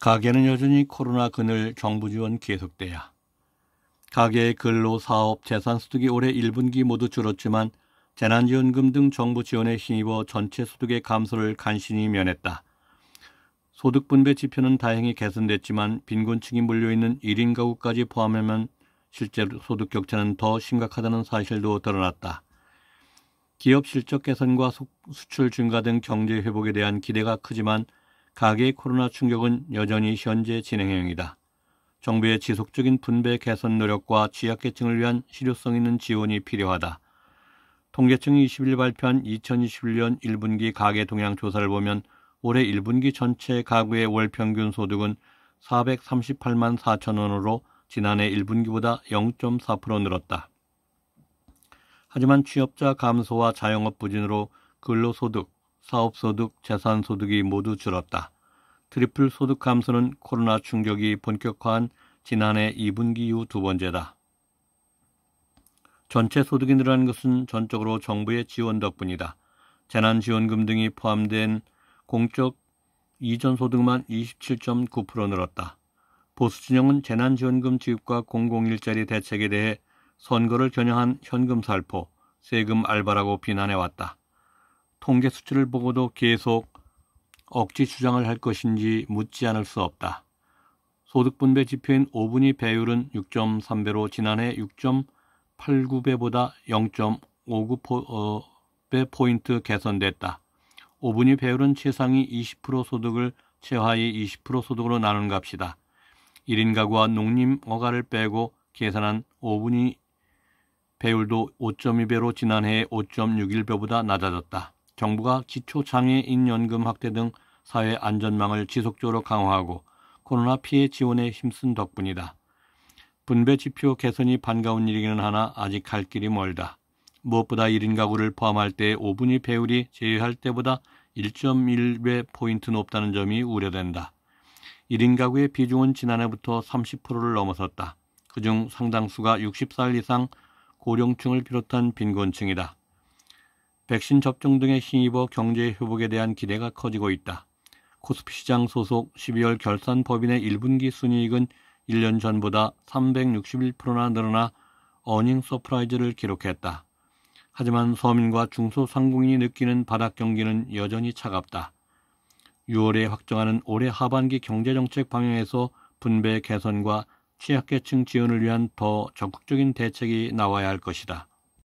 가게는 여전히 코로나 그늘 정부 지원 계속돼야 가계의 근로, 사업, 재산 소득이 올해 1분기 모두 줄었지만 재난지원금 등 정부 지원에 힘입어 전체 소득의 감소를 간신히 면했다. 소득 분배 지표는 다행히 개선됐지만 빈곤층이 몰려있는 1인 가구까지 포함하면 실제 소득 격차는 더 심각하다는 사실도 드러났다. 기업 실적 개선과 수출 증가 등 경제 회복에 대한 기대가 크지만 가계 코로나 충격은 여전히 현재 진행형이다. 정부의 지속적인 분배 개선 노력과 취약계층을 위한 실효성 있는 지원이 필요하다. 통계청이 20일 발표한 2021년 1분기 가계 동향 조사를 보면 올해 1분기 전체 가구의 월 평균 소득은 438만 4천 원으로 지난해 1분기보다 0.4% 늘었다. 하지만 취업자 감소와 자영업 부진으로 근로소득, 사업소득, 재산소득이 모두 줄었다. 트리플 소득 감소는 코로나 충격이 본격화한 지난해 2분기 이후 두 번째다. 전체 소득이 늘어난 것은 전적으로 정부의 지원 덕분이다. 재난지원금 등이 포함된 공적 이전 소득만 27.9% 늘었다. 보수진영은 재난지원금 지급과 공공일자리 대책에 대해 선거를 겨냥한 현금 살포, 세금 알바라고 비난해왔다. 통계 수치를 보고도 계속 억지 주장을 할 것인지 묻지 않을 수 없다. 소득분배 지표인 5분위 배율은 6.3배로 지난해 6.89배보다 0.59배 포인트 개선됐다. 5분위 배율은 최상위 20% 소득을 최하위 20% 소득으로 나눈 값이다. 1인 가구와 농림 어가를 빼고 계산한 5분위 배율도 5.2배로 지난해 5.61배보다 낮아졌다. 정부가 기초장애인연금 확대 등 사회 안전망을 지속적으로 강화하고 코로나 피해 지원에 힘쓴 덕분이다. 분배 지표 개선이 반가운 일이기는 하나 아직 갈 길이 멀다. 무엇보다 1인 가구를 포함할 때 5분위 배율이 제외할 때보다 1.1배 포인트 높다는 점이 우려된다. 1인 가구의 비중은 지난해부터 30%를 넘어섰다. 그중 상당수가 60살 이상 고령층을 비롯한 빈곤층이다. 백신 접종 등의 힘입어 경제 회복에 대한 기대가 커지고 있다. 코스피 시장 소속 12월 결산 법인의 1분기 순이익은 1년 전보다 361%나 늘어나 어닝 서프라이즈를 기록했다. 하지만 서민과 중소상공인이 느끼는 바닥 경기는 여전히 차갑다. 6월에 확정하는 올해 하반기 경제정책 방향에서 분배 개선과 취약계층 지원을 위한 더 적극적인 대책이 나와야 할 것이다.